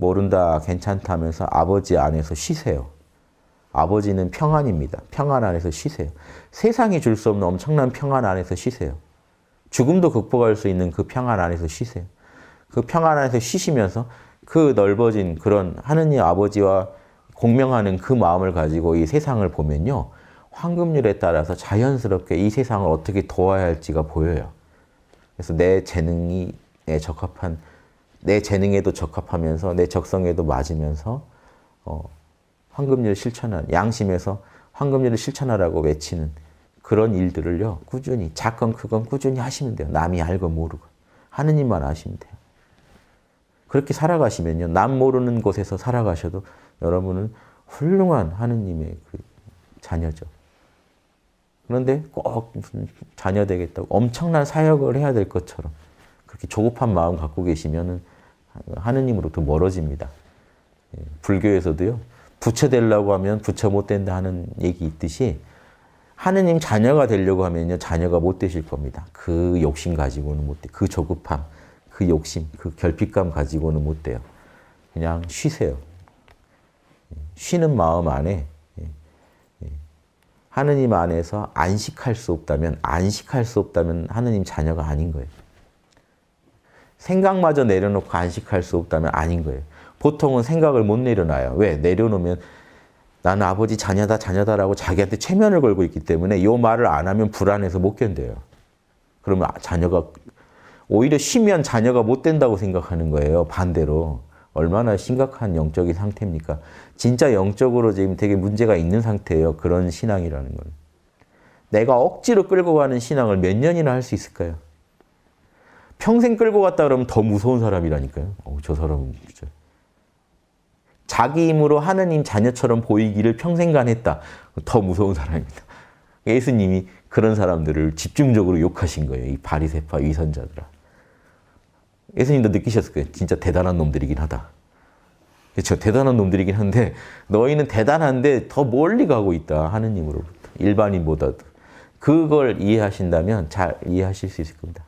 모른다, 괜찮다면서 아버지 안에서 쉬세요. 아버지는 평안입니다. 평안 안에서 쉬세요. 세상이 줄 수 없는 엄청난 평안 안에서 쉬세요. 죽음도 극복할 수 있는 그 평안 안에서 쉬세요. 그 평안 안에서 쉬시면서 그 넓어진 그런 하느님 아버지와 공명하는 그 마음을 가지고 이 세상을 보면요. 황금률에 따라서 자연스럽게 이 세상을 어떻게 도와야 할지가 보여요. 그래서 내 재능에 적합한 내 재능에도 적합하면서 내 적성에도 맞으면서 어, 황금률 실천한 양심에서 황금률을 실천하라고 외치는 그런 일들을요 꾸준히 작건 크건 꾸준히 하시면 돼요. 남이 알고 모르고 하느님만 아시면 돼요. 그렇게 살아가시면요 남 모르는 곳에서 살아가셔도 여러분은 훌륭한 하느님의 그 자녀죠. 그런데 꼭 무슨 자녀 되겠다고 엄청난 사역을 해야 될 것처럼 그렇게 조급한 마음 갖고 계시면 하느님으로부터 멀어집니다. 예, 불교에서도요. 부처 되려고 하면 부처 못 된다 하는 얘기 있듯이 하느님 자녀가 되려고 하면요. 자녀가 못 되실 겁니다. 그 욕심 가지고는 못 돼. 그 조급함, 그 욕심, 그 결핍감 가지고는 못 돼요. 그냥 쉬세요. 예, 쉬는 마음 안에 예, 하느님 안에서 안식할 수 없다면 안식할 수 없다면 하느님 자녀가 아닌 거예요. 생각마저 내려놓고 안식할 수 없다면 아닌 거예요. 보통은 생각을 못 내려놔요. 왜? 내려놓으면 나는 아버지 자녀다 자녀다라고 자기한테 최면을 걸고 있기 때문에 요 말을 안 하면 불안해서 못 견뎌요. 그러면 아, 자녀가 오히려 쉬면 자녀가 못 된다고 생각하는 거예요. 반대로 얼마나 심각한 영적인 상태입니까? 진짜 영적으로 지금 되게 문제가 있는 상태예요. 그런 신앙이라는 건. 내가 억지로 끌고 가는 신앙을 몇 년이나 할 수 있을까요? 평생 끌고 갔다 그러면 더 무서운 사람이라니까요. 어, 저 사람은 진짜. 자기 힘으로 하느님 자녀처럼 보이기를 평생간 했다. 더 무서운 사람입니다. 예수님이 그런 사람들을 집중적으로 욕하신 거예요. 이 바리세파 위선자들아. 예수님도 느끼셨을 거예요. 진짜 대단한 놈들이긴 하다. 그렇죠. 대단한 놈들이긴 한데 너희는 대단한데 더 멀리 가고 있다. 하느님으로부터. 일반인보다도. 그걸 이해하신다면 잘 이해하실 수 있을 겁니다.